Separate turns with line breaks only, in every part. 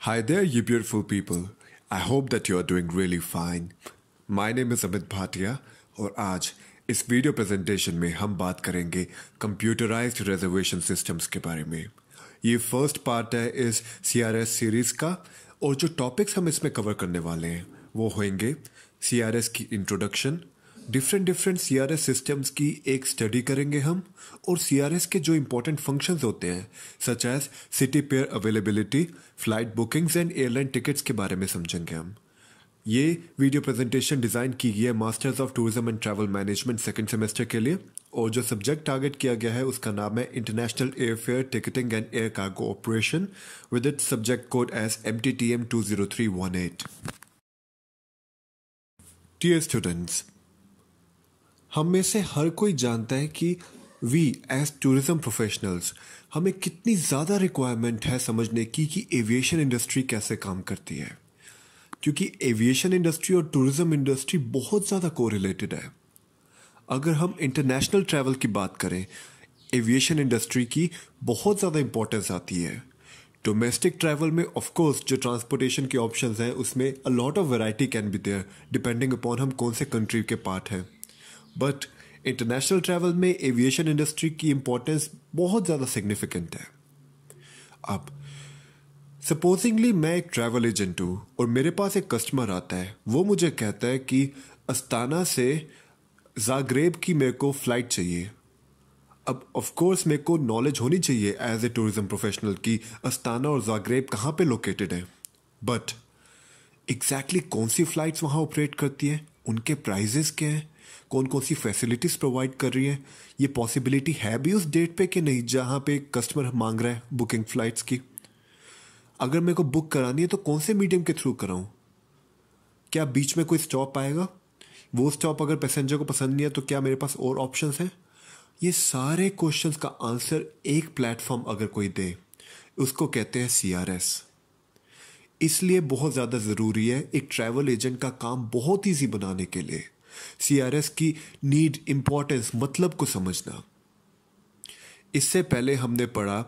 Hi there, you beautiful people. I hope that you are doing really fine. My name is Amit Bhatia और आज इस video presentation में हम बात करेंगे कंप्यूटराइज्ड रिजर्वेशन सिस्टम्स के बारे में ये फर्स्ट पार्ट है इस सी आर एस सीरीज़ का और जो टॉपिक्स हम इसमें कवर करने वाले हैं वो होंगे सी आर एस की introduction different different C R S systems की एक स्टडी करेंगे हम और सी आर एस के जो इम्पोर्टेंट फंक्शंस होते हैं such as city pair availability flight bookings and airline tickets के बारे में समझेंगे हम ये वीडियो प्रेजेंटेशन डिज़ाइन की गई है masters of tourism and travel management second semester के लिए और जो सब्जेक्ट टारगेट किया गया है उसका नाम है international airfare ticketing and air cargo operation with it subject code as M T T M two zero three one eight Dear students हम में से हर कोई जानता है कि वी एज टूरिज़म प्रोफेशनल्स हमें कितनी ज़्यादा रिक्वायरमेंट है समझने की कि एविएशन इंडस्ट्री कैसे काम करती है क्योंकि एविएशन इंडस्ट्री और टूरिज़म इंडस्ट्री बहुत ज़्यादा कोरिलेटेड है अगर हम इंटरनेशनल ट्रैवल की बात करें एविएशन इंडस्ट्री की बहुत ज़्यादा इंपॉर्टेंस आती है डोमेस्टिक ट्रैवल में ऑफ कोर्स जो ट्रांसपोर्टेशन के ऑप्शंस हैं उसमें a lot of variety can be there depending upon हम कौन से कंट्री के पार्ट हैं बट इंटरनेशनल ट्रैवल में एविएशन इंडस्ट्री की इंपॉर्टेंस बहुत ज़्यादा सिग्निफिकेंट है अब सपोजिंगली मैं एक ट्रैवल एजेंट हूँ और मेरे पास एक कस्टमर आता है वो मुझे कहता है कि अस्ताना से जागरेब की मेरे को फ़्लाइट चाहिए अब ऑफ कोर्स मेरे को नॉलेज होनी चाहिए एज ए टूरिज्म प्रोफेशनल की अस्ताना और जागरेब कहाँ पे लोकेटेड है बट एग्जैक्टली exactly कौन सी फ़्लाइट्स वहाँ ऑपरेट करती हैं उनके प्राइजेस क्या हैं कौन कौन सी फैसिलिटीज़ प्रोवाइड कर रही है ये पॉसिबिलिटी है भी उस डेट पे कि नहीं जहाँ पे कस्टमर मांग रहा है बुकिंग फ़्लाइट्स की अगर मेरे को बुक करानी है तो कौन से मीडियम के थ्रू कराऊँ क्या बीच में कोई स्टॉप आएगा वो स्टॉप अगर पैसेंजर को पसंद नहीं है तो क्या मेरे पास और ऑप्शन हैं ये सारे क्वेश्चन का आंसर एक प्लेटफॉर्म अगर कोई दे उसको कहते हैं सी आर एस इसलिए बहुत ज़्यादा ज़रूरी है एक ट्रैवल एजेंट का काम बहुत ईजी बनाने के लिए सीआरएस की नीड इम्पोर्टेंस मतलब को समझना इससे पहले हमने पढ़ा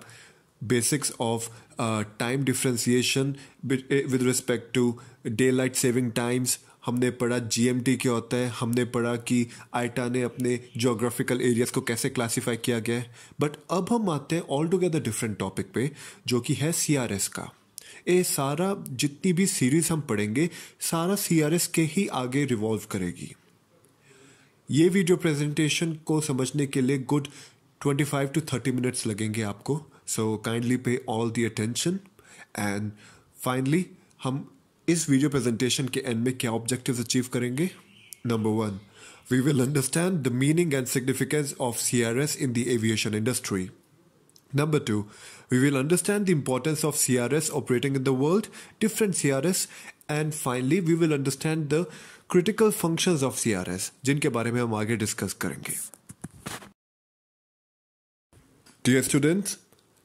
basics of time differentiation with respect to daylight saving times हमने पढ़ा जीएमटी क्या होता है हमने पढ़ा कि आइटा ने अपने जोग्राफिकल एरियाज़ को कैसे क्लासिफाई किया गया है बट अब हम आते हैं ऑल टुगेदर डिफरेंट टॉपिक पे जो कि है सीआरएस का ये सारा जितनी भी सीरीज़ हम पढ़ेंगे सारा सीआरएस के ही आगे रिवॉल्व करेगी ये वीडियो प्रेजेंटेशन को समझने के लिए गुड 25 टू थर्टी मिनट्स लगेंगे आपको so kindly pay all the attention and finally हम इस वीडियो प्रेजेंटेशन के एंड में क्या ऑब्जेक्टिव अचीव करेंगे number one we will understand the meaning and significance of C R S in the aviation industry number two we will understand the importance of C R S operating in the world different C R S and finally we will understand the critical functions of CRS जिनके बारे में हम आगे discuss करेंगे dear students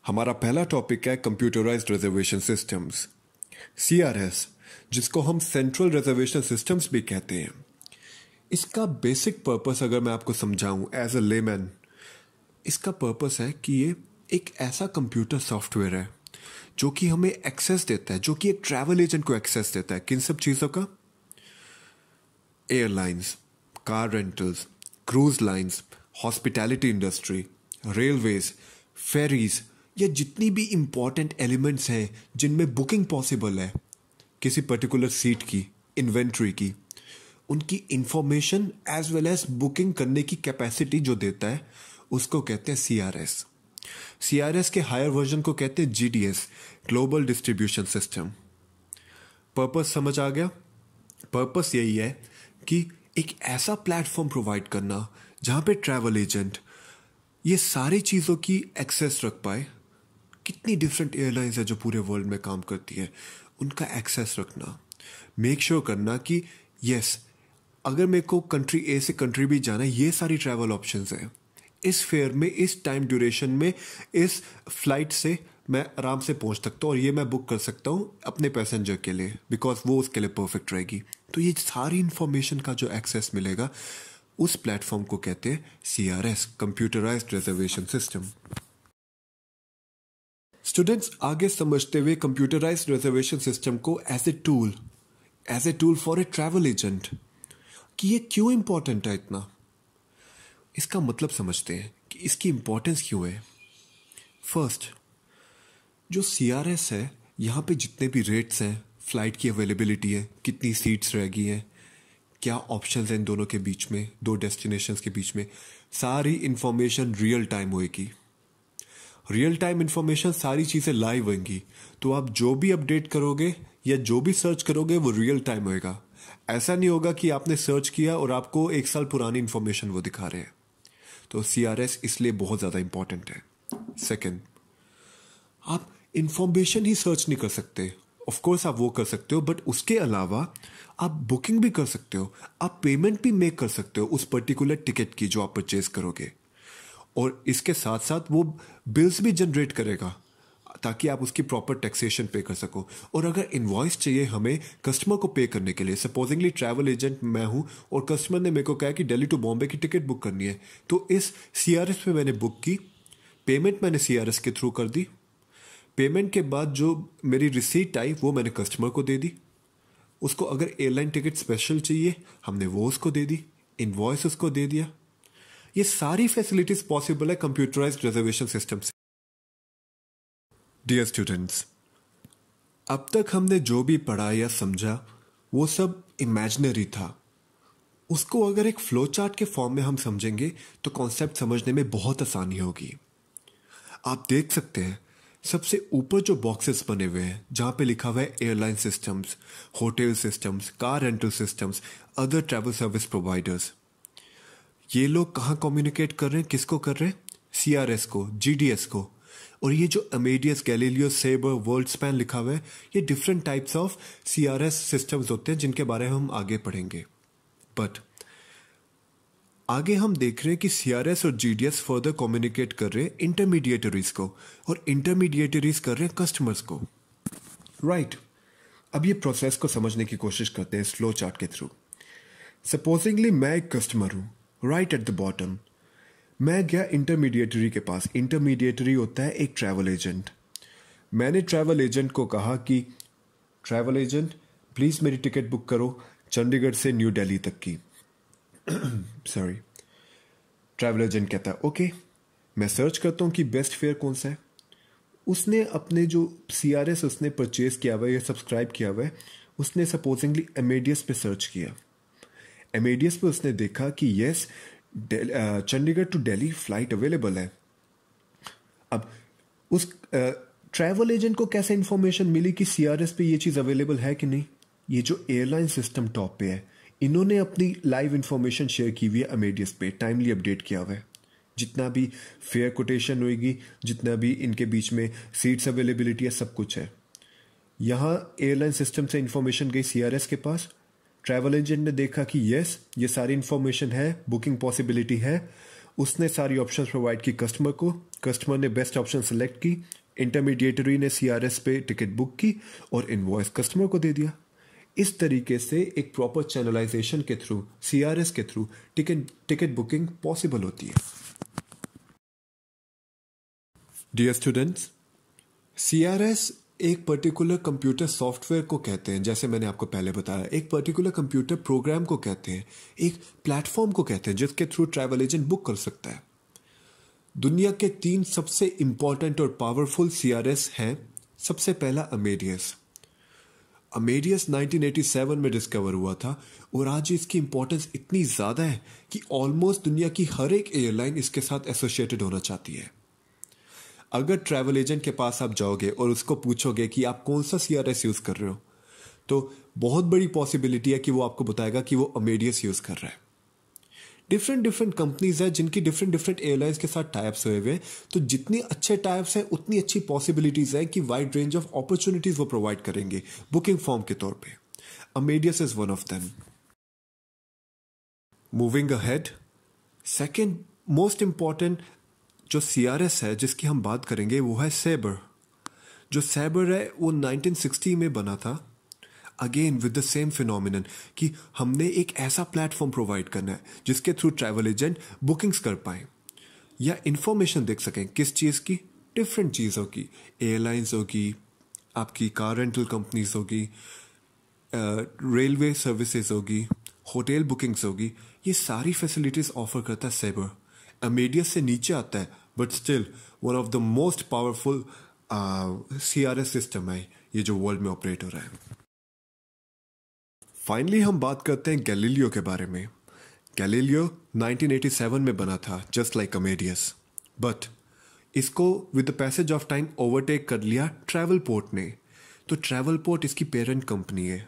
हमारा पहला topic है computerised reservation systems CRS जिसको हम सेंट्रल रिजर्वेशन सिस्टम्स भी कहते हैं इसका बेसिक पर्पस अगर मैं आपको समझाऊं एज अ लेमैन इसका पर्पस है कि ये एक ऐसा कंप्यूटर सॉफ्टवेयर है जो कि हमें एक्सेस देता है जो कि एक ट्रैवल एजेंट को एक्सेस देता है किन सब चीज़ों का airlines, car rentals, cruise lines hospitality industry railways ferries या जितनी भी इम्पॉर्टेंट एलिमेंट्स हैं जिनमें बुकिंग पॉसिबल है किसी पर्टिकुलर सीट की इन्वेंट्री की उनकी information as well as booking करने की कैपेसिटी जो देता है उसको कहते हैं C R S C R S के हायर वर्जन को कहते हैं G D S global distribution system purpose समझ आ गया पर्पस यही है कि एक ऐसा प्लेटफॉर्म प्रोवाइड करना जहाँ पे ट्रैवल एजेंट ये सारी चीज़ों की एक्सेस रख पाए कितनी डिफरेंट एयरलाइंस है जो पूरे वर्ल्ड में काम करती है उनका एक्सेस रखना मेक श्योर sure करना कि यस अगर मेरे को कंट्री ए से कंट्री बी जाना है ये सारी ट्रैवल ऑप्शंस हैं इस फेयर में इस टाइम ड्यूरेशन में इस फ्लाइट से मैं आराम से पहुंच सकता हूँ और ये मैं बुक कर सकता हूँ अपने पैसेंजर के लिए बिकॉज वो उसके लिए परफेक्ट रहेगी तो ये सारी इंफॉर्मेशन का जो एक्सेस मिलेगा उस प्लेटफॉर्म को कहते हैं C R S computerize reservation system students आगे समझते हुए कंप्यूटराइज रिजर्वेशन सिस्टम को as a tool as a tool for a travel agent कि ये क्यों इंपॉर्टेंट है इतना इसका मतलब समझते हैं कि इसकी इंपॉर्टेंस क्यों है फर्स्ट जो सी आर एस है यहाँ पे जितने भी रेट्स हैं फ़्लाइट की अवेलेबिलिटी है कितनी सीट्स रह गई हैं क्या ऑप्शंस हैं इन दोनों के बीच में दो डेस्टिनेशंस के बीच में सारी इन्फॉर्मेशन रियल टाइम होएगी रियल टाइम इन्फॉर्मेशन सारी चीज़ें लाइव होंगी तो आप जो भी अपडेट करोगे या जो भी सर्च करोगे वो रियल टाइम होएगा ऐसा नहीं होगा कि आपने सर्च किया और आपको एक साल पुरानी इन्फॉर्मेशन वो दिखा रहे हैं तो सी इसलिए बहुत ज़्यादा इंपॉर्टेंट है सेकेंड आप इन्फॉर्मेशन ही सर्च नहीं कर सकते ऑफ कोर्स आप वो कर सकते हो बट उसके अलावा आप बुकिंग भी कर सकते हो आप पेमेंट भी मेक कर सकते हो उस पर्टिकुलर टिकट की जो आप परचेज करोगे और इसके साथ साथ वो बिल्स भी जनरेट करेगा ताकि आप उसकी प्रॉपर टैक्सेशन पे कर सको और अगर इन्वॉइस चाहिए हमें कस्टमर को पे करने के लिए सपोजिंगली ट्रैवल एजेंट मैं हूँ और कस्टमर ने मेरे को कहा कि दिल्ली टू बॉम्बे की टिकट बुक करनी है तो इस सी आर एस पे मैंने बुक की पेमेंट मैंने सी आर एस के थ्रू कर दी पेमेंट के बाद जो मेरी रिसीट आई वो मैंने कस्टमर को दे दी उसको अगर एयरलाइन टिकट स्पेशल चाहिए हमने वो उसको दे दी इन्वॉइस उसको दे दिया ये सारी फैसिलिटीज पॉसिबल है कंप्यूटराइज रिजर्वेशन सिस्टम से डियर स्टूडेंट्स अब तक हमने जो भी पढ़ा या समझा वो सब इमेजनरी था उसको अगर एक फ्लो चार्ट के फॉर्म में हम समझेंगे तो कॉन्सेप्ट समझने में बहुत आसानी होगी आप देख सकते हैं सबसे ऊपर जो बॉक्सेस बने हुए हैं जहाँ पे लिखा हुआ है airline systems hotel systems car rental systems other travel service providers ये लोग कहाँ कम्युनिकेट कर रहे हैं किसको कर रहे हैं सी आर एस को जी डी एस को और ये जो Amadeus Galileo Sabre Worldspan लिखा हुआ है ये different types of C R S systems होते हैं जिनके बारे में हम आगे पढ़ेंगे बट आगे हम देख रहे हैं कि सी और जी फर्दर कम्युनिकेट कर रहे हैं इंटरमीडिएटरीज को और इंटरमीडिएटरीज कर रहे हैं कस्टमर्स को राइट right. अब ये प्रोसेस को समझने की कोशिश करते हैं स्लो चार्ट के थ्रू सपोजिंगली मैं एक कस्टमर हूँ राइट एट द बॉटम मैं गया इंटरमीडिएटरी के पास इंटरमीडिएटरी होता है एक ट्रैवल एजेंट मैंने ट्रैवल एजेंट को कहा कि ट्रैवल एजेंट प्लीज़ मेरी टिकट बुक करो चंडीगढ़ से न्यू दिल्ली तक की सॉरी ट्रैवल एजेंट कहता है ओके मैं सर्च करता हूँ कि बेस्ट फेयर कौन सा है उसने अपने जो सी आर एस उसने परचेज़ किया हुआ है या सब्सक्राइब किया हुआ है उसने सपोजिंगली एमेडियस पे सर्च किया एमेडियस पे उसने देखा कि yes Chandigarh to Delhi flight available है अब उस ट्रैवल uh, एजेंट को कैसे इंफॉर्मेशन मिली कि सी आर एस पे ये चीज़ अवेलेबल है कि नहीं ये जो एयरलाइन सिस्टम टॉप पे है इन्होंने अपनी लाइव इन्फॉर्मेशन शेयर की हुई है अमेडियस पे टाइमली अपडेट किया हुआ है जितना भी फेयर कोटेशन होगी जितना भी इनके बीच में सीट्स अवेलेबिलिटी है सब कुछ है यहाँ एयरलाइन सिस्टम से इन्फॉर्मेशन गई सीआरएस के पास ट्रैवल एजेंट ने देखा कि यस ये सारी इन्फॉर्मेशन है बुकिंग पॉसिबिलिटी है उसने सारी ऑप्शंस प्रोवाइड की कस्टमर को कस्टमर ने बेस्ट ऑप्शन सेलेक्ट की इंटरमीडिएटरी ने सीआरएस पे टिकट बुक की और इनवॉइस कस्टमर को दे दिया इस तरीके से एक प्रॉपर चैनलाइजेशन के थ्रू सीआरएस के through ticket ticket booking possible होती है डियर स्टूडेंट्स सीआरएस एक पर्टिकुलर कंप्यूटर सॉफ्टवेयर को कहते हैं जैसे मैंने आपको पहले बताया एक पर्टिकुलर कंप्यूटर प्रोग्राम को कहते हैं एक प्लेटफॉर्म को कहते हैं जिसके थ्रू ट्रैवल एजेंट बुक कर सकता है दुनिया के तीन सबसे इंपॉर्टेंट और पावरफुल सीआरएस हैं सबसे पहला अमेरियस अमेडियस 1987 में डिस्कवर हुआ था और आज इसकी इम्पोर्टेंस इतनी ज़्यादा है कि ऑलमोस्ट दुनिया की हर एक एयरलाइन इसके साथ एसोसिएटेड होना चाहती है अगर ट्रैवल एजेंट के पास आप जाओगे और उसको पूछोगे कि आप कौन सा सी यूज़ कर रहे हो तो बहुत बड़ी पॉसिबिलिटी है कि वो आपको बताएगा कि वो अमेडियस यूज़ कर रहा है डिफरेंट डिफरेंट कंपनीज है जिनकी डिफरेंट डिफरेंट एयरलाइंस के साथ टाइप्स हुए हुए हैं तो जितने अच्छे टाइप्स हैं उतनी अच्छी पॉसिबिलिटीज़ है कि वाइड रेंज ऑफ अपॉर्चुनिटीज़ वो प्रोवाइड करेंगे बुकिंग फॉर्म के तौर पर Amadeus is one of them moving at second most important जो सी आर एस है जिसकी हम बात करेंगे वो है सेबर जो सेबर है वो नाइनटीन सिक्सटी में बना था again with the same phenomenon कि हमने एक ऐसा प्लेटफॉर्म प्रोवाइड करना है जिसके थ्रू ट्रैवल एजेंट बुकिंग्स कर पाए या इन्फॉर्मेशन देख सकें किस चीज़ की डिफरेंट चीज़ों की एयरलाइंस होगी आपकी कार रेंटल कंपनीज होगी रेलवे सर्विसेज होगी होटल बुकिंग्स होगी ये सारी फैसिलिटीज़ ऑफर करता है सेबर अमेडियस से नीचे आता है but still one of the most powerful C R S system है ये जो वर्ल्ड में ऑपरेट हो रहा है फाइनली हम बात करते हैं गैलीलियो के बारे में गैलीलियो 1987 में बना था जस्ट लाइक अमेडियस बट इसको with the passage of time overtake कर लिया ट्रैवल पोर्ट ने तो ट्रैवल पोर्ट इसकी पेरेंट कंपनी है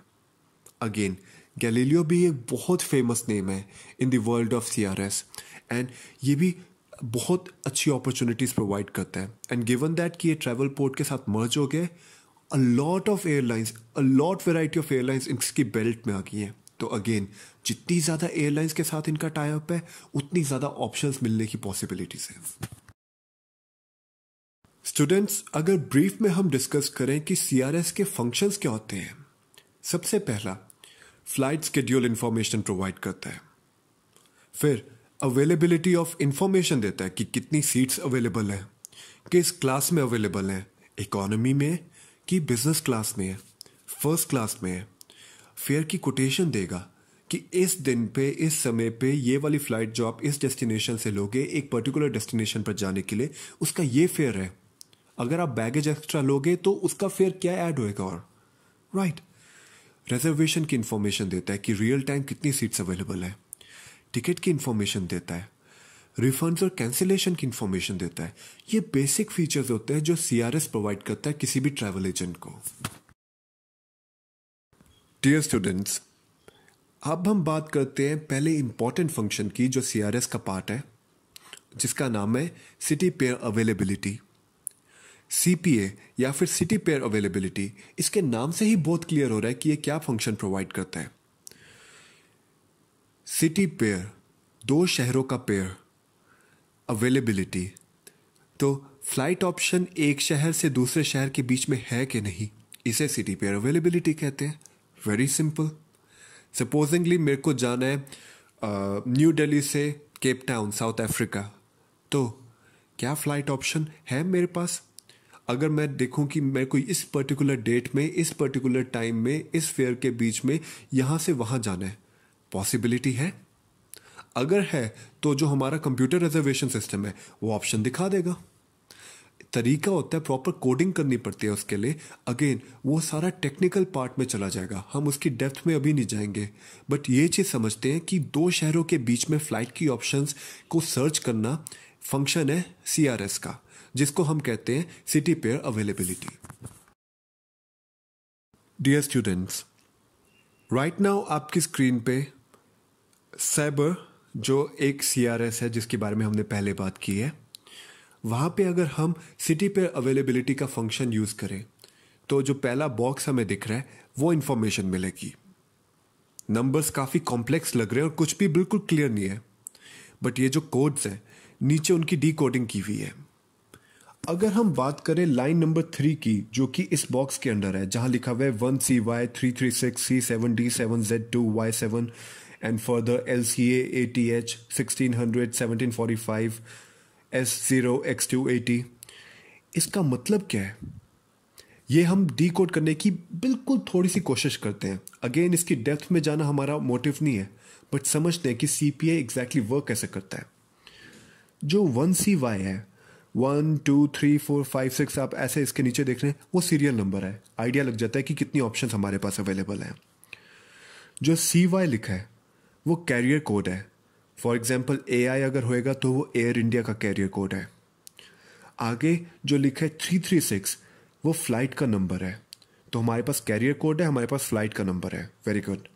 अगेन गैलीलियो भी एक बहुत फेमस नेम है in the world of C R S and ये भी बहुत अच्छी अपॉर्चुनिटीज़ प्रोवाइड करता है एंड गिवन दैट कि ये ट्रैवल पोर्ट के साथ मर्ज हो गए a lot of airlines a lot variety of airlines इसकी बेल्ट में आ गई हैं तो अगेन जितनी ज़्यादा एयरलाइंस के साथ इनका टाइप है उतनी ज़्यादा ऑप्शन मिलने की पॉसिबिलिटीज हैं स्टूडेंट्स अगर ब्रीफ में हम डिस्कस करें कि सी आर एस के फंक्शंस क्या होते हैं सबसे पहला फ्लाइट स्केड्यूल इंफॉर्मेशन प्रोवाइड करता है फिर अवेलेबिलिटी ऑफ इंफॉर्मेशन देता है कि कितनी सीट्स अवेलेबल हैं किस क्लास में अवेलेबल हैं इकोनॉमी में कि बिजनेस क्लास में है फर्स्ट क्लास में है फेयर की कोटेशन देगा कि इस दिन पे इस समय पे ये वाली फ़्लाइट जो आप इस डेस्टिनेशन से लोगे एक पर्टिकुलर डेस्टिनेशन पर जाने के लिए उसका ये फेयर है अगर आप बैगेज एक्स्ट्रा लोगे तो उसका फेयर क्या ऐड होएगा और राइट रिजर्वेशन की इन्फॉर्मेशन देता है कि रियल टाइम कितनी सीट्स अवेलेबल है टिकट की इन्फॉर्मेशन देता है रिफंड्स और कैंसिलेशन की इन्फॉर्मेशन देता है ये बेसिक फीचर्स होते हैं जो सी प्रोवाइड करता है किसी भी ट्रैवल एजेंट को डियर स्टूडेंट्स अब हम बात करते हैं पहले इंपॉर्टेंट फंक्शन की जो सी का पार्ट है जिसका नाम है सिटी पेयर अवेलेबिलिटी सीपीए या फिर सिटी पेयर अवेलेबिलिटी इसके नाम से ही बहुत क्लियर हो रहा है कि ये क्या फंक्शन प्रोवाइड करता है सिटी पेयर दो शहरों का पेयर अवेलेबिलिटी तो फ्लाइट ऑप्शन एक शहर से दूसरे शहर के बीच में है कि नहीं इसे सिटी पेयर अवेलेबिलिटी कहते हैं वेरी सिंपल सपोजिंगली मेरे को जाना है न्यू uh, दिल्ली से केप टाउन साउथ अफ्रीका तो क्या फ्लाइट ऑप्शन है मेरे पास अगर मैं देखूं कि मेरे को इस पर्टिकुलर डेट में इस पर्टिकुलर टाइम में इस फेयर के बीच में यहाँ से वहाँ जाना है पॉसिबिलिटी है अगर है तो जो हमारा कंप्यूटर रिजर्वेशन सिस्टम है वो ऑप्शन दिखा देगा तरीका होता है प्रॉपर कोडिंग करनी पड़ती है उसके लिए अगेन वो सारा टेक्निकल पार्ट में चला जाएगा हम उसकी डेप्थ में अभी नहीं जाएंगे बट ये चीज़ समझते हैं कि दो शहरों के बीच में फ़्लाइट की ऑप्शंस को सर्च करना फंक्शन है सी का जिसको हम कहते हैं city pair availability dear students right now आपकी स्क्रीन पे साइबर जो एक सी है जिसके बारे में हमने पहले बात की है वहाँ पे अगर हम सिटी पे अवेलेबिलिटी का फंक्शन यूज़ करें तो जो पहला बॉक्स हमें दिख रहा है वो इन्फॉर्मेशन मिलेगी नंबर्स काफ़ी कॉम्प्लेक्स लग रहे हैं और कुछ भी बिल्कुल क्लियर नहीं है बट ये जो कोड्स हैं नीचे उनकी डी कोडिंग की हुई है अगर हम बात करें लाइन नंबर थ्री की जो कि इस बॉक्स के अंडर है जहां लिखा हुआ है one C Y three three six C seven D seven Z two Y seven and further LCA ATH 1600 1745 S0 X280 इसका मतलब क्या है ये हम डीकोड करने की बिल्कुल थोड़ी सी कोशिश करते हैं अगेन इसकी डेप्थ में जाना हमारा मोटिव नहीं है बट समझते हैं कि C P I exactly work कैसे करता है जो वन सी वाई है one two three four five six आप ऐसे इसके नीचे देख रहे हैं वो सीरियल नंबर है आइडिया लग जाता है कि कितनी ऑप्शन हमारे पास अवेलेबल हैं जो सी वाई लिखा है वो कैरियर कोड है फॉर एग्जाम्पल ए अगर होएगा तो वो एयर इंडिया का कैरियर कोड है आगे जो लिखा है थ्री थ्री सिक्स वो फ्लाइट का नंबर है तो हमारे पास कैरियर कोड है हमारे पास फ्लाइट का नंबर है वेरी गुड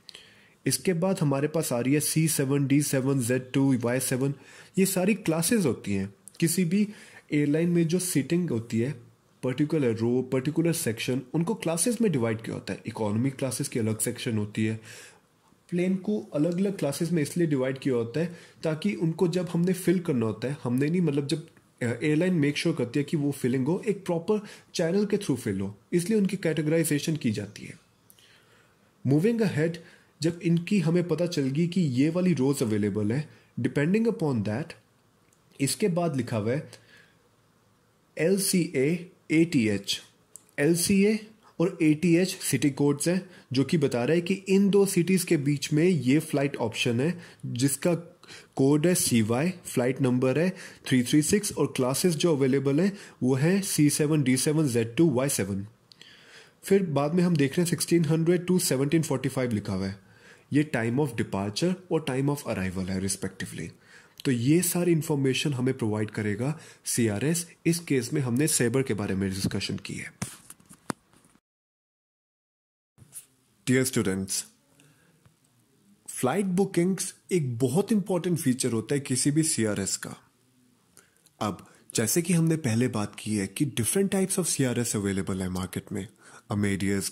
इसके बाद हमारे पास आ रही है C seven D seven Z two Y seven ये सारी क्लासेस होती हैं किसी भी एयरलाइन में जो सीटिंग होती है पर्टिकुलर रो पर्टिकुलर सेक्शन उनको क्लासेस में डिवाइड किया होता है इकोनॉमिक क्लासेस की अलग सेक्शन होती है प्लेन को अलग अलग क्लासेस में इसलिए डिवाइड किया होता है ताकि उनको जब हमने फिल करना होता है हमने नहीं मतलब जब एयरलाइन मेक श्योर करती है कि वो फिलिंग हो एक प्रॉपर चैनल के थ्रू फिल हो इसलिए उनकी कैटेगराइजेशन की जाती है मूविंग अहेड जब इनकी हमें पता चल गई कि ये वाली रोज अवेलेबल है डिपेंडिंग अपॉन दैट इसके बाद लिखा हुआ है L C A A T H L C A और A T H city codes है जो कि बता रहा है कि इन दो सिटीज़ के बीच में ये फ़्लाइट ऑप्शन है जिसका कोड है सी वाई फ्लाइट नंबर है थ्री थ्री सिक्स और क्लासेस जो अवेलेबल हैं वो है C seven D seven Z two Y seven फिर बाद में हम देख रहे हैं sixteen hundred to seventeen forty five लिखा हुआ है ये टाइम ऑफ डिपार्चर और टाइम ऑफ अराइवल है रिस्पेक्टिवली तो ये सारी इंफॉर्मेशन हमें प्रोवाइड करेगा सी आर एस इस केस में हमने सेबर के बारे में डिस्कशन की है डियर स्टूडेंट्स फ्लाइट बुकिंग्स एक बहुत इंपॉर्टेंट फीचर होता है किसी भी सीआरएस का अब जैसे कि हमने पहले बात की है कि different types of CRS available है मार्केट में Amadeus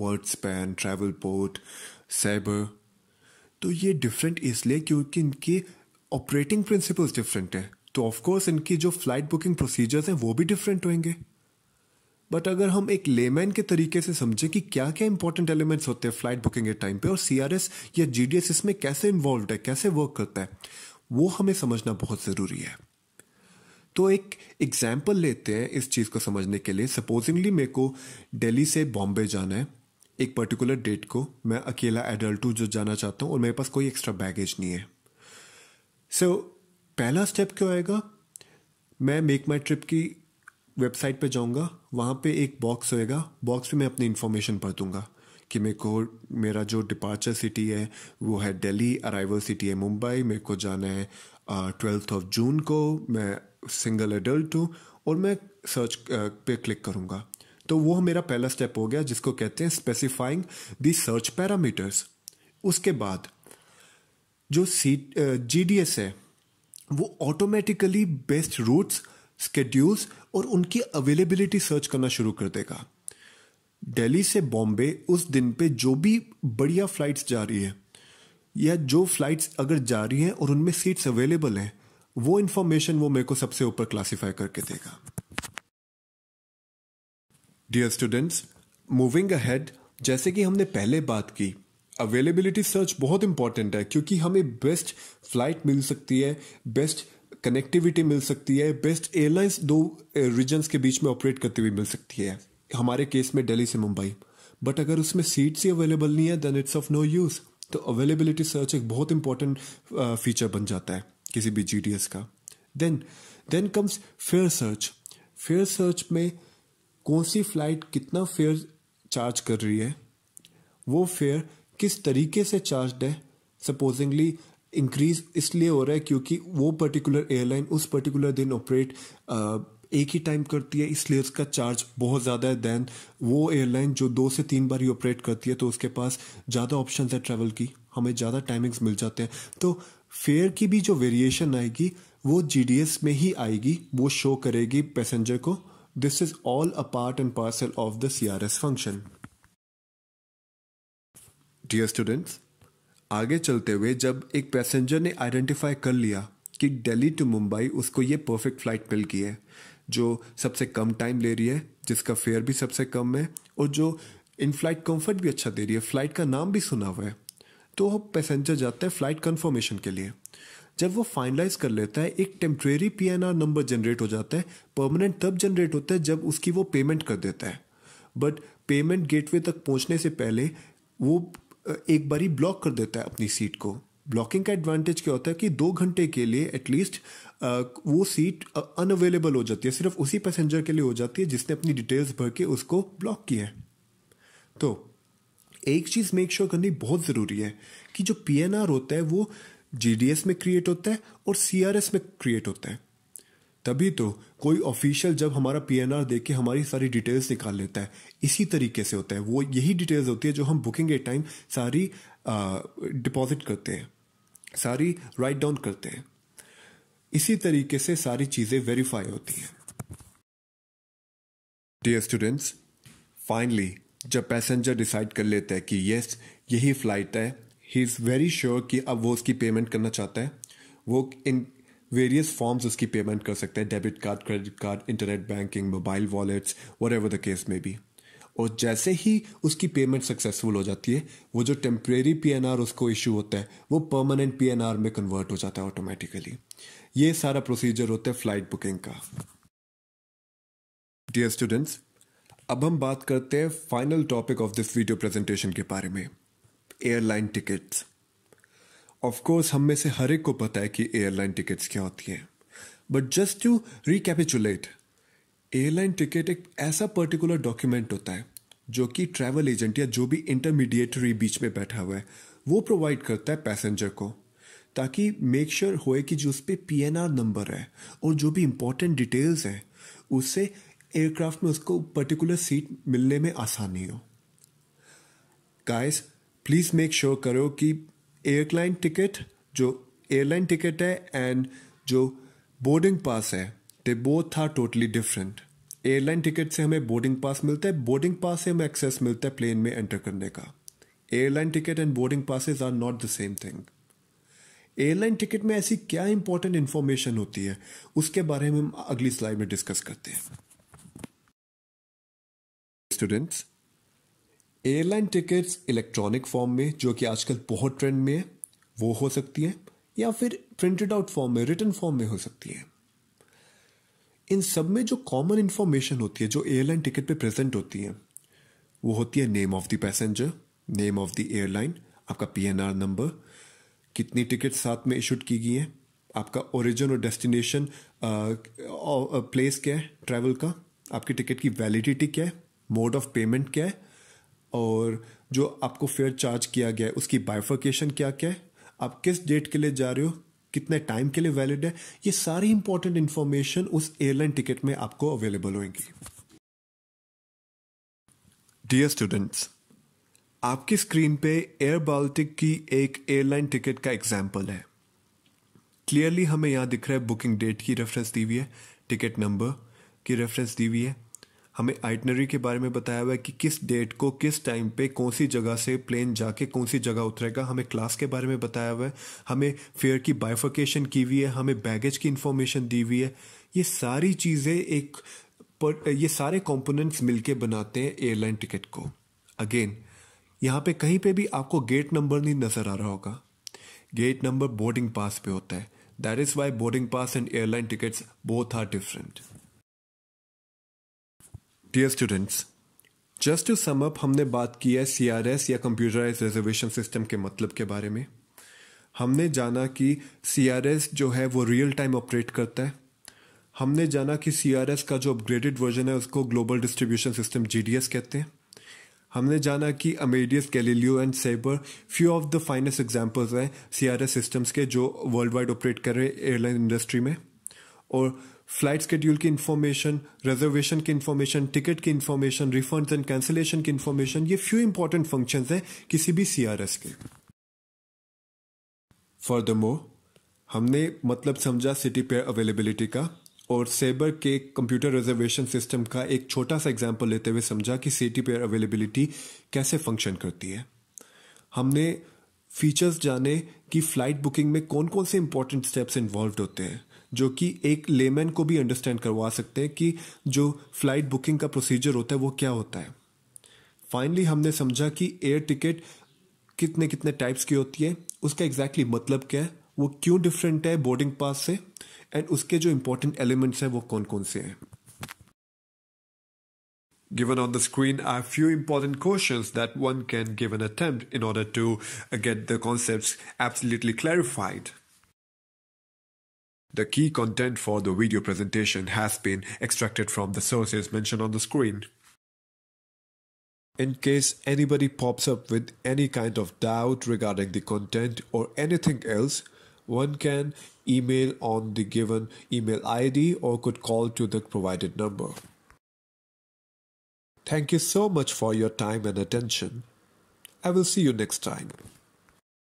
Worldspan Travelport Sabre तो ये डिफरेंट इसलिए क्योंकि इनके ऑपरेटिंग प्रिंसिपल्स डिफरेंट हैं तो ऑफकोर्स इनकी जो फ्लाइट बुकिंग प्रोसीजर्स हैं वो भी डिफरेंट होंगे बट अगर हम एक लेमैन के तरीके से समझे कि क्या क्या इंपॉर्टेंट एलिमेंट्स होते हैं फ्लाइट बुकिंग के टाइम पे और सी या जी इसमें कैसे इन्वॉल्व है कैसे वर्क करता है वो हमें समझना बहुत ज़रूरी है तो एक एग्जाम्पल लेते हैं इस चीज़ को समझने के लिए सपोजिंगली मेरे को डेली से बॉम्बे जाना है एक पर्टिकुलर डेट को मैं अकेला एडल्ट हूँ जो जाना चाहता हूँ और मेरे पास कोई एक्स्ट्रा बैगेज नहीं है सो so, पहला स्टेप क्यों आएगा मैं मेक माई ट्रिप की वेबसाइट पे जाऊंगा वहाँ पे एक बॉक्स होएगा बॉक्स पे मैं अपनी इन्फॉर्मेशन पढ़ दूंगा कि मेरे को मेरा जो डिपार्चर सिटी है वो है दिल्ली अराइवल सिटी है मुंबई मेरे को जाना है ट्वेल्थ ऑफ जून को मैं सिंगल एडल्ट हूँ और मैं सर्च पे क्लिक करूँगा तो वो मेरा पहला स्टेप हो गया जिसको कहते हैं स्पेसिफाइंग दी सर्च पैरामीटर्स उसके बाद जो सी जी डी एस है वो ऑटोमेटिकली बेस्ट रूट्स स्केड्यूल्स और उनकी अवेलेबिलिटी सर्च करना शुरू कर देगा दिल्ली से बॉम्बे उस दिन पे जो भी बढ़िया फ्लाइट्स जा रही है या जो फ्लाइट्स अगर जा रही हैं और उनमें सीट्स अवेलेबल हैं वो इन्फॉर्मेशन वो मेरे को सबसे ऊपर क्लासिफाई करके देगा डियर स्टूडेंट्स मूविंग अहेड जैसे कि हमने पहले बात की अवेलेबिलिटी सर्च बहुत इंपॉर्टेंट है क्योंकि हमें बेस्ट फ्लाइट मिल सकती है बेस्ट कनेक्टिविटी मिल सकती है बेस्ट एयरलाइंस दो रीजन के बीच में ऑपरेट करती हुई मिल सकती है हमारे केस में दिल्ली से मुंबई बट अगर उसमें सीट्स ही अवेलेबल नहीं है then it's of no use तो अवेलेबिलिटी सर्च एक बहुत इंपॉर्टेंट फीचर बन जाता है किसी भी जी का then then comes fare search fare search में कौन सी फ्लाइट कितना फेयर चार्ज कर रही है वो फेयर किस तरीके से चार्ज है सपोजिंगली इंक्रीज इसलिए हो रहा है क्योंकि वो पर्टिकुलर एयरलाइन उस पर्टिकुलर दिन ऑपरेट एक ही टाइम करती है इसलिए उसका चार्ज बहुत ज़्यादा है दैन वो एयरलाइन जो दो से तीन बार ही ऑपरेट करती है तो उसके पास ज़्यादा ऑप्शन है ट्रैवल की हमें ज़्यादा टाइमिंग्स मिल जाते हैं तो फेयर की भी जो वेरिएशन आएगी वो जी में ही आएगी वो शो करेगी पैसेंजर को this is all a part and parcel of the C R S function dear students आगे चलते हुए जब एक पैसेंजर ने आइडेंटिफाई कर लिया कि दिल्ली टू मुंबई उसको ये परफेक्ट फ्लाइट मिल गई है जो सबसे कम टाइम ले रही है जिसका फेयर भी सबसे कम है और जो इन फ्लाइट कंफर्ट भी अच्छा दे रही है फ्लाइट का नाम भी सुना हुआ है तो वो पैसेंजर जाता है फ्लाइट कंफर्मेशन के लिए जब वो फाइनलाइज कर लेता है एक टेम्प्रेरी पी नंबर जनरेट हो जाता है परमानेंट तब जनरेट होता है जब उसकी वो पेमेंट कर देता है बट पेमेंट गेटवे तक पहुंचने से पहले वो एक बारी ब्लॉक कर देता है अपनी सीट को ब्लॉकिंग का एडवांटेज क्या होता है कि दो घंटे के लिए एटलीस्ट वो सीट अनअवेलेबल हो जाती है सिर्फ उसी पैसेंजर के लिए हो जाती है जिसने अपनी डिटेल्स भर के उसको ब्लॉक किया है तो एक चीज़ मेक श्योर करनी बहुत ज़रूरी है कि जो पी होता है वो जी में क्रिएट होता है और सी में क्रिएट होता है तभी तो कोई ऑफिशियल जब हमारा पीएनआर देख के हमारी सारी डिटेल्स निकाल लेता है इसी तरीके से होता है वो यही डिटेल्स होती है जो हम बुकिंग के टाइम सारी डिपॉजिट करते हैं सारी राइट डाउन करते हैं इसी तरीके से सारी चीज़ें वेरीफाई होती हैं डियर स्टूडेंट्स फाइनली जब पैसेंजर डिसाइड कर लेते हैं कि येस यही फ्लाइट है ही इज़ वेरी श्योर कि अब वो उसकी पेमेंट करना चाहता है वो इन वेरियस फॉर्म्स उसकी पेमेंट कर सकते हैं debit card credit card internet banking mobile wallets whatever the case में भी और जैसे ही उसकी पेमेंट सक्सेसफुल हो जाती है वो जो टेम्प्रेरी पी उसको इशू होता है वो परमानेंट पी में कन्वर्ट हो जाता है ऑटोमेटिकली ये सारा प्रोसीजर होता है फ्लाइट बुकिंग का डियर स्टूडेंट्स अब हम बात करते हैं final topic of this video presentation के बारे में एयरलाइन टिकट्स ऑफ कोर्स हम में से हर एक को पता है कि एयरलाइन टिकट्स क्या होती हैं but just to recapitulate airline ticket एक ऐसा पर्टिकुलर डॉक्यूमेंट होता है जो कि ट्रैवल एजेंट या जो भी इंटरमीडिएटरी बीच में बैठा हुआ है वो प्रोवाइड करता है पैसेंजर को ताकि मेक श्योर sure होए कि जो उस पर पी नंबर है और जो भी इम्पोर्टेंट डिटेल्स हैं उससे एयरक्राफ्ट में उसको पर्टिकुलर सीट मिलने में आसानी हो गाइस प्लीज़ मेक श्योर करो कि एयरलाइन टिकट जो एयरलाइन टिकट है एंड जो बोर्डिंग पास है दे बोथ था टोटली डिफरेंट एयरलाइन टिकट से हमें बोर्डिंग पास मिलता है बोर्डिंग पास से हमें एक्सेस मिलता है प्लेन में एंटर करने का airline ticket and boarding passes are not the same thing airline ticket में ऐसी क्या इंपॉर्टेंट इंफॉर्मेशन होती है उसके बारे में हम अगली स्लाइड में डिस्कस करते हैं students airline tickets electronic form में जो कि आजकल बहुत ट्रेंड में है वो हो सकती है या फिर प्रिंटेड आउट फॉर्म में रिटर्न फॉर्म में हो सकती है इन सब में जो कॉमन इन्फॉर्मेशन होती है जो एयरलाइन टिकट पे प्रेजेंट होती है वो होती है name of the passenger name of the airline आपका पीएनआर नंबर कितनी टिकट साथ में इशूड की गई है आपका ओरिजिन और डेस्टिनेशन प्लेस क्या है ट्रैवल का आपकी टिकट की वैलिडिटी क्या है मोड ऑफ पेमेंट क्या है और जो आपको फेयर चार्ज किया गया है उसकी बायोफिकेशन क्या क्या है आप किस डेट के लिए जा रहे हो कितने टाइम के लिए वैलिड है ये सारी इंपॉर्टेंट इंफॉर्मेशन उस एयरलाइन टिकट में आपको अवेलेबल होगी डियर स्टूडेंट्स आपकी स्क्रीन पे एयर बाल्टिक की एक एयरलाइन टिकट का एग्जाम्पल है क्लियरली हमें यहां दिख रहा है बुकिंग डेट की रेफरेंस दी हुई है टिकट नंबर की रेफरेंस दी हुई है हमें आइटनरी के बारे में बताया हुआ है कि किस डेट को किस टाइम पे कौन सी जगह से प्लेन जाके कौन सी जगह उतरेगा हमें क्लास के बारे में बताया हुआ है हमें फेयर की बाइफोकेशन की हुई है हमें बैगेज की इन्फॉर्मेशन दी हुई है ये सारी चीज़ें एक पर ये सारे कंपोनेंट्स मिलके बनाते हैं एयरलाइन टिकट को अगेन यहाँ पे कहीं पे भी आपको गेट नंबर नहीं नज़र आ रहा होगा गेट नंबर बोर्डिंग पास पे होता है that is why boarding pass and airline tickets both are different dear students just to sum up हमने बात की है सी आर एस या कंप्यूटराइज रिजर्वेशन सिस्टम के मतलब के बारे में हमने जाना कि सी आर एस जो है वो रियल टाइम ऑपरेट करता है हमने जाना कि सी आर एस का जो अपग्रेडेड वर्जन है उसको global distribution system G D S कहते हैं हमने जाना कि Amadeus Galileo and Sabre few of the finest examples हैं सी आर एस सिस्टम्स के जो वर्ल्ड वाइड ऑपरेट कर रहे हैं एयरलाइन इंडस्ट्री में और फ्लाइट स्केड्यूल की इन्फॉर्मेशन रिजर्वेशन की इन्फॉर्मेशन टिकट की इन्फॉर्मेशन रिफंड एंड कैंसिलेशन की इन्फॉर्मेशन ये फ्यू इंपॉर्टेंट फंक्शन हैं किसी भी सी आर एस के फर्दमो हमने मतलब समझा सिटी पेयर अवेलेबिलिटी का और सेबर के कंप्यूटर रिजर्वेशन सिस्टम का एक छोटा सा एग्जाम्पल लेते हुए समझा कि सिटी पेयर अवेलेबिलिटी कैसे फंक्शन करती है हमने फीचर्स जाने कि फ़्लाइट बुकिंग में कौन कौन से इंपॉर्टेंट स्टेप्स इन्वॉल्व होते हैं जो कि एक लेमैन को भी अंडरस्टैंड करवा सकते हैं कि जो फ्लाइट बुकिंग का प्रोसीजर होता है वो क्या होता है फाइनली हमने समझा कि एयर टिकट कितने कितने टाइप्स की होती है उसका एग्जैक्टली exactly मतलब क्या है वो क्यों डिफरेंट है बोर्डिंग पास से एंड उसके जो इंपॉर्टेंट एलिमेंट्स हैं वो कौन कौन से हैं Given on the screen are few important questions that one can give an attempt in order to get the concepts absolutely clarified. The key content for the video presentation has been extracted from the sources mentioned on the screen. In case anybody pops up with any kind of doubt regarding the content or anything else, one can email on the given email ID or could call to the provided number. Thank you so much for your time and attention. I will see you next time.